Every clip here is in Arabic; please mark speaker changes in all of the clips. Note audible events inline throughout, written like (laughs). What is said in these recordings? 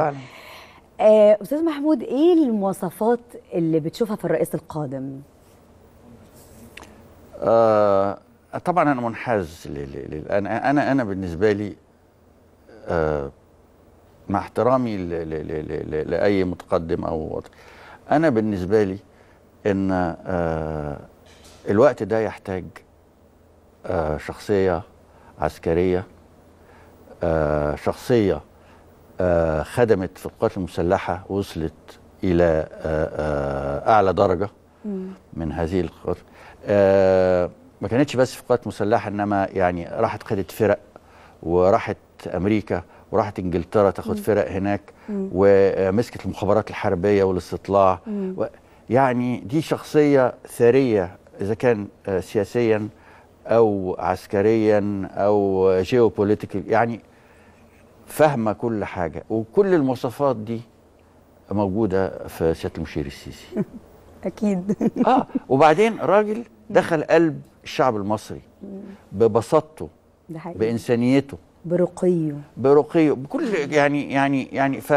Speaker 1: فعلا آه، استاذ محمود ايه المواصفات اللي بتشوفها في الرئيس القادم
Speaker 2: آه طبعا انا منحاز انا انا انا بالنسبه لي آه مع احترامي ل ل ل لاي متقدم او وطني انا بالنسبه لي ان آه الوقت ده يحتاج آه شخصيه عسكريه آه شخصيه آه، خدمت في القوات المسلحة وصلت إلى آه، آه، أعلى درجة من هذه القوات ما كانتش بس في قوات مسلحة إنما يعني راحت خدت فرق وراحت أمريكا وراحت انجلترا تاخد فرق هناك ومسكت المخابرات الحربيه والاستطلاع يعني دي شخصيه ثريه اذا كان سياسيا او عسكريا او جيوبوليتيكال يعني فاهمه كل حاجه وكل المواصفات دي موجوده في سياده المشير السيسي (laughs)
Speaker 1: اكيد (laughs)
Speaker 2: اه وبعدين راجل دخل قلب الشعب المصري ببساطته ده حقيقي. بانسانيته
Speaker 1: برقيه
Speaker 2: برقيه بكل يعني يعني يعني ف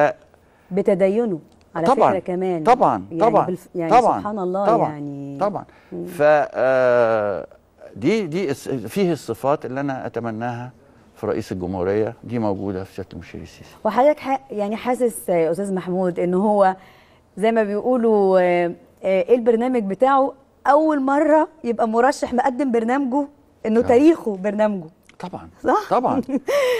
Speaker 1: بتدينه على طبعًا فكره كمان
Speaker 2: طبعا يعني طبعا يعني طبعا سبحان الله طبعا يعني طبعا ف آه، دي دي فيه الصفات اللي انا اتمناها في رئيس الجمهوريه دي موجوده في سياده المشير السيسي
Speaker 1: وحضرتك يعني حاسس يا استاذ محمود ان هو زي ما بيقولوا آه، آه، ايه البرنامج بتاعه اول مره يبقى مرشح مقدم برنامجه انه طبعا. آه. تاريخه برنامجه
Speaker 2: طبعا صح طبعا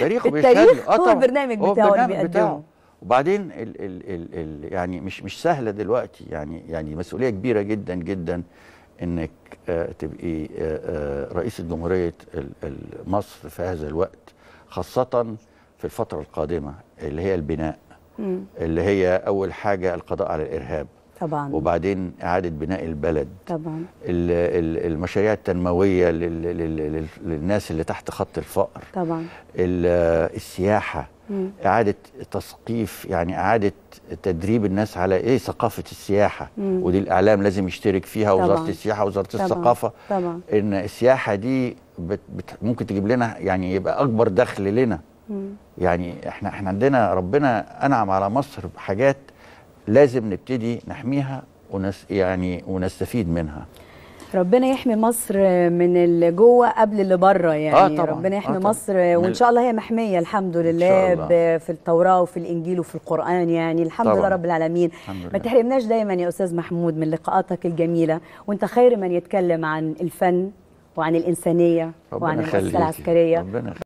Speaker 2: تاريخه التاريخ (laughs) هو البرنامج بتاعه, البرنامج اللي بيقدمه بتاعه. وبعدين الـ الـ الـ يعني مش مش سهله دلوقتي يعني يعني مسؤوليه كبيره جدا جدا انك آه، تبقي آه، آه، رئيس جمهوريه مصر في هذا الوقت خاصه في الفتره القادمه اللي هي البناء اللي هي اول حاجه القضاء على الارهاب طبعا وبعدين اعاده بناء البلد طبعا المشاريع التنمويه للناس اللي تحت خط الفقر طبعا السياحه مم. اعاده تثقيف يعني اعاده تدريب الناس على ايه ثقافه السياحه مم. ودي الاعلام لازم يشترك فيها طبعًا. وزاره السياحه وزاره طبعًا. الثقافه طبعا ان السياحه دي بت بت ممكن تجيب لنا يعني يبقى اكبر دخل لنا مم. يعني احنا احنا عندنا ربنا انعم على مصر بحاجات لازم نبتدي نحميها ونس يعني ونستفيد منها
Speaker 1: ربنا يحمي مصر من اللي جوه قبل اللي بره يعني آه طبعًا. ربنا يحمي آه طبعًا. مصر وان شاء الله هي محميه الحمد لله إن شاء الله. في التوراه وفي الانجيل وفي القران يعني الحمد لله رب العالمين لله. ما تحرمناش دايما يا استاذ محمود من لقاءاتك الجميله وانت خير من يتكلم عن الفن وعن الانسانيه وعن القصه العسكريه ربنا